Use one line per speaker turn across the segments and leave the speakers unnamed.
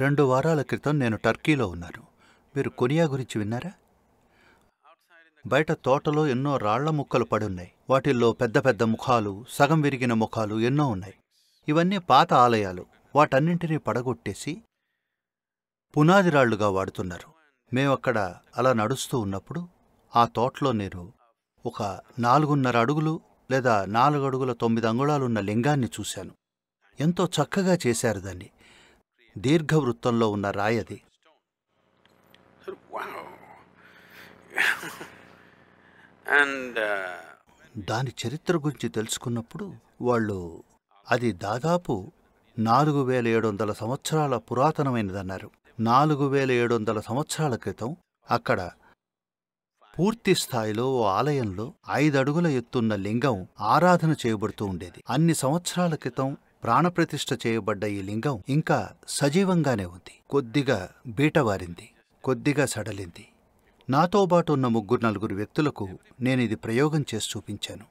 రెండు వారాల క్రితం నేను టర్కీలో ఉన్నాను మీరు కొనియా గురించి విన్నారా బయట తోటలో ఎన్నో రాళ్ల ముక్కలు పడున్నాయి వాటిల్లో పెద్ద పెద్ద ముఖాలు సగం విరిగిన ముఖాలు ఎన్నో ఉన్నాయి ఇవన్నీ పాత ఆలయాలు వాటన్నింటినీ పడగొట్టేసి పునాది రాళ్లుగా వాడుతున్నారు మేమక్కడ అలా నడుస్తూ ఉన్నప్పుడు ఆ తోటలో నేను ఒక నాలుగున్నర అడుగులు లేదా నాలుగు అడుగుల తొమ్మిది అంగుళాలున్న లింగాన్ని చూశాను ఎంతో చక్కగా చేశారు దాన్ని దీర్ఘవృత్తంలో ఉన్న రాయది uh, దాని చరిత్ర గురించి తెలుసుకున్నప్పుడు వాళ్ళు అది దాదాపు నాలుగు వేల ఏడు వందల సంవత్సరాల పురాతనమైనదన్నారు నాలుగు వేల ఏడు వందల సంవత్సరాల క్రితం అక్కడ పూర్తి స్థాయిలో ఓ ఆలయంలో ఐదడుగుల ఎత్తున్న లింగం ఆరాధన చేయబడుతూ ఉండేది అన్ని సంవత్సరాల క్రితం ప్రాణప్రతిష్ఠ చేయబడ్డ ఈ లింగం ఇంకా సజీవంగానే ఉంది కొద్దిగా బీటవారింది కొద్దిగా సడలింది నాతోబాటు ఉన్న ముగ్గురు నలుగురు వ్యక్తులకు నేనిది ప్రయోగం చేసి చూపించాను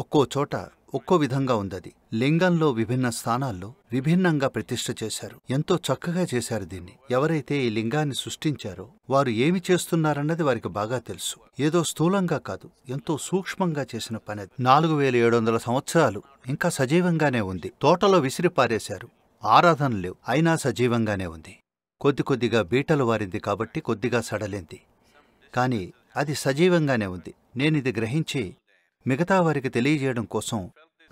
ఒక్కో చోట ఒక్కో విధంగా ఉందది లింగంలో విభిన్న స్థానాల్లో విభిన్నంగా ప్రతిష్ట చేశారు ఎంతో చక్కగా చేశారు దీన్ని ఎవరైతే ఈ లింగాన్ని సృష్టించారో వారు ఏమి చేస్తున్నారన్నది వారికి బాగా తెలుసు ఏదో స్థూలంగా కాదు ఎంతో సూక్ష్మంగా చేసిన పని నాలుగు వేల ఏడు వందల సంవత్సరాలు ఇంకా సజీవంగానే ఉంది తోటలో విసిరి పారేశారు ఆరాధన లేవు అయినా సజీవంగానే ఉంది కొద్ది కొద్దిగా బీటలు వారింది కాబట్టి కొద్దిగా సడలింది కానీ అది సజీవంగానే ఉంది నేనిది గ్రహించి మిగతా వారికి తెలియజేయడం కోసం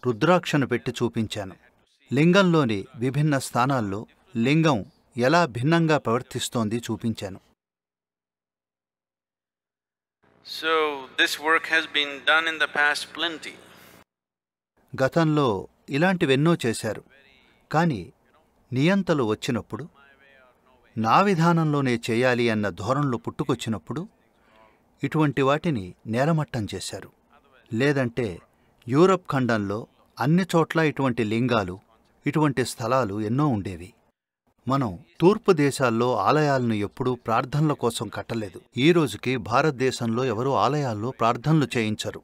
రుద్రాక్షను పెట్టి చూపించాను లింగంలోని విభిన్న స్థానాల్లో లింగం ఎలా భిన్నంగా ప్రవర్తిస్తోంది చూపించాను గతంలో ఇలాంటివెన్నో చేశారు కానీ నియంతలు వచ్చినప్పుడు నా విధానంలోనే చేయాలి అన్న ధోరణులు పుట్టుకొచ్చినప్పుడు ఇటువంటి వాటిని నేలమట్టం చేశారు లేదంటే యూరప్ ఖండంలో అన్ని చోట్ల ఇటువంటి లింగాలు ఇటువంటి స్థలాలు ఎన్నో ఉండేవి మనం తూర్పు దేశాల్లో ఆలయాలను ఎప్పుడూ ప్రార్థనల కోసం కట్టలేదు ఈ రోజుకి భారతదేశంలో ఎవరూ ఆలయాల్లో ప్రార్థనలు చేయించరు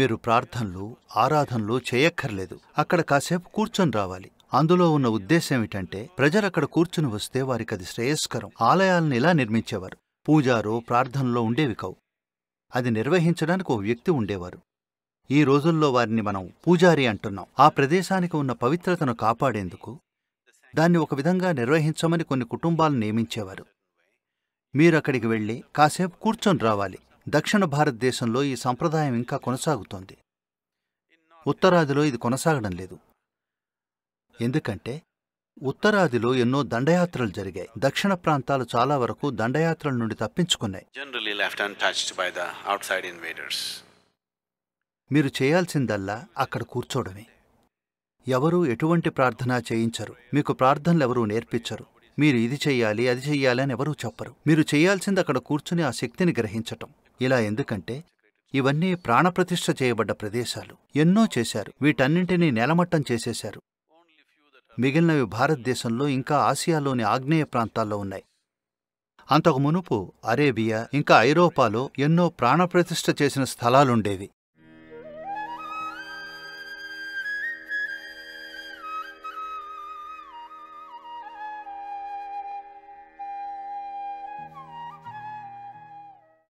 మీరు ప్రార్థనలు ఆరాధనలు చేయక్కర్లేదు అక్కడ కాసేపు కూర్చొని రావాలి అందులో ఉన్న ఉద్దేశం ఏమిటంటే ప్రజలు అక్కడ కూర్చుని వస్తే వారికి అది శ్రేయస్కరం ఆలయాలను ఇలా నిర్మించేవారు పూజారో ప్రార్థనలో ఉండేవి కావు అది నిర్వహించడానికి ఓ వ్యక్తి ఉండేవారు ఈ రోజుల్లో వారిని మనం పూజారి అంటున్నాం ఆ ప్రదేశానికి ఉన్న పవిత్రతను కాపాడేందుకు దాన్ని ఒక విధంగా నిర్వహించమని కొన్ని కుటుంబాలు నియమించేవారు మీరు అక్కడికి వెళ్ళి కాసేపు కూర్చొని రావాలి దక్షిణ భారతదేశంలో ఈ సంప్రదాయం ఇంకా కొనసాగుతోంది ఉత్తరాదిలో ఇది కొనసాగడం లేదు ఎందుకంటే ఉత్తరాదిలో ఎన్నో దండయాత్రలు జరిగాయి దక్షిణ ప్రాంతాలు చాలా వరకు దండయాత్రల నుండి తప్పించుకున్నాయి మీరు చేయాల్సిందల్లా అక్కడ కూర్చోడమే ఎవరూ ఎటువంటి ప్రార్థన చేయించరు మీకు ప్రార్థనలెవరూ నేర్పించరు మీరు ఇది చెయ్యాలి అది చెయ్యాలి అని ఎవరూ చెప్పరు మీరు చేయాల్సింది అక్కడ కూర్చుని ఆ శక్తిని గ్రహించటం ఇలా ఎందుకంటే ఇవన్నీ ప్రాణప్రతిష్ఠ చేయబడ్డ ప్రదేశాలు ఎన్నో చేశారు వీటన్నింటినీ నేలమట్టం చేసేశారు మిగిలినవి భారతదేశంలో ఇంకా ఆసియాలోని ఆగ్నేయ ప్రాంతాల్లో ఉన్నాయి అంతకు మునుపు అరేబియా ఇంకా ఐరోపాలో ఎన్నో ప్రాణప్రతిష్ఠ చేసిన స్థలాలుండేవి